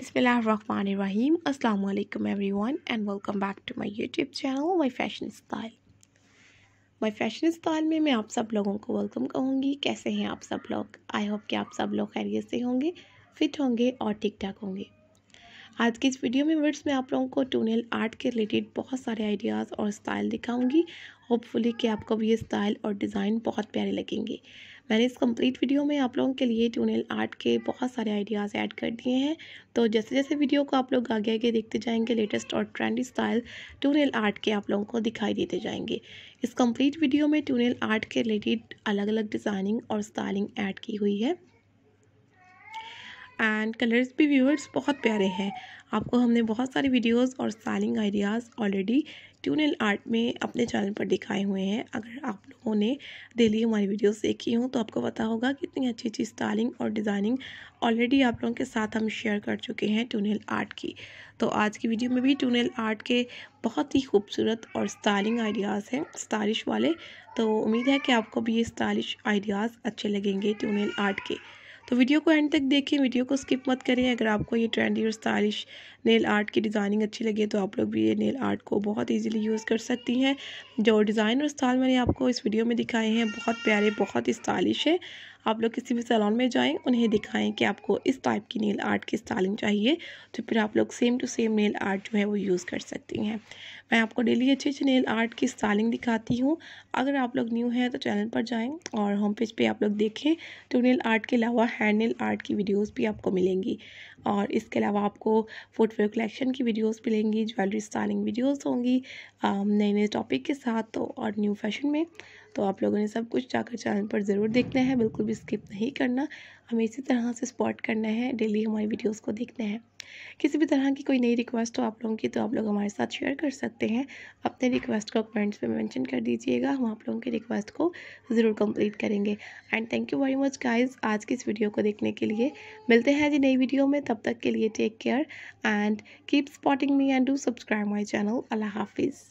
Bismillahirrahmanirrahim. Assalamu alaikum everyone and welcome back to my YouTube channel My fashion style My fashion style में मैं आप सब लोगों को वेलकम कहूँगी कैसे हैं आप सब लोग आई होप कि आप सब लोग खैरियत से होंगे फिट होंगे और ठीक ठाक होंगे आज की इस वीडियो में वर्ड्स में आप लोगों को टूनल आर्ट के रिलेटेड बहुत सारे आइडियाज़ और स्टाइल दिखाऊँगी होपफुली कि आपको भी ये स्टाइल और डिज़ाइन बहुत प्यारे लगेंगे मैंने इस कंप्लीट वीडियो में आप लोगों के लिए टूनल आर्ट के बहुत सारे आइडियाज़ ऐड कर दिए हैं तो जैसे जैसे वीडियो को आप लोग आगे आगे देखते जाएंगे लेटेस्ट और ट्रेंडी स्टाइल टूनल आर्ट के आप लोगों को दिखाई देते जाएंगे इस कंप्लीट वीडियो में टूनल आर्ट के रिलेटेड अलग अलग डिज़ाइनिंग और स्टाइलिंग ऐड की हुई है एंड कलर्स भी व्यूअर्स बहुत प्यारे हैं आपको हमने बहुत सारी वीडियोस और स्टाइलिंग आइडियाज़ ऑलरेडी ट्यूनल आर्ट में अपने चैनल पर दिखाए हुए हैं अगर आप लोगों ने डेली हमारी वीडियोस देखी हों तो आपको पता होगा कितनी अच्छी अच्छी स्टाइलिंग और डिज़ाइनिंग ऑलरेडी आप लोगों के साथ हम शेयर कर चुके हैं ट्यूनल आर्ट की तो आज की वीडियो में भी ट्यूनल आर्ट के बहुत ही खूबसूरत और स्टाइलिंग आइडियाज़ हैं स्टाइलिश वाले तो उम्मीद है कि आपको भी ये स्टाइलिश आइडियाज़ अच्छे लगेंगे ट्यूनल आर्ट के तो वीडियो को एंड तक देखें वीडियो को स्किप मत करें अगर आपको ये ट्रेंडी और स्टाइलिश नेल आर्ट की डिज़ाइनिंग अच्छी लगे तो आप लोग भी ये नेल आर्ट को बहुत ईजिली यूज़ कर सकती हैं जो डिज़ाइन और स्टाइल मैंने आपको इस वीडियो में दिखाए हैं बहुत प्यारे बहुत स्टाइलिश है आप लोग किसी भी सैलॉन में जाएँ उन्हें दिखाएँ कि आपको इस टाइप की नेल आर्ट की स्टाइलिंग चाहिए तो फिर आप लोग same to same nail art जो है वो यूज़ कर सकती हैं मैं आपको डेली अच्छे अच्छे नेल आर्ट की स्टाइलिंग दिखाती हूँ अगर आप लोग न्यू हैं तो चैनल पर जाएँ और होम पेज पर आप लोग देखें तो नेल आर्ट के अलावा हैंड नेल आर्ट की वीडियोस भी आपको मिलेंगी और इसके अलावा आपको फुटवेयर कलेक्शन की वीडियोस मिलेंगी ज्वेलरी स्टाइलिंग वीडियोस होंगी नए नए टॉपिक के साथ तो और न्यू फैशन में तो आप लोगों ने सब कुछ जाकर चैनल पर ज़रूर देखना है बिल्कुल भी स्किप नहीं करना हमें इसी तरह से स्पॉट करना है डेली हमारी वीडियोस को देखना है किसी भी तरह की कोई नई रिक्वेस्ट हो आप लोगों की तो आप लोग हमारे साथ शेयर कर सकते हैं अपने रिक्वेस्ट को कमेंट्स में मैंशन कर दीजिएगा हम आप लोगों की रिक्वेस्ट को ज़रूर कम्प्लीट करेंगे and thank you very much guys आज की इस वीडियो को देखने के लिए मिलते हैं जी नई वीडियो में तब तक के लिए take care and keep spotting me and do subscribe my channel अल्लाह हाफिज़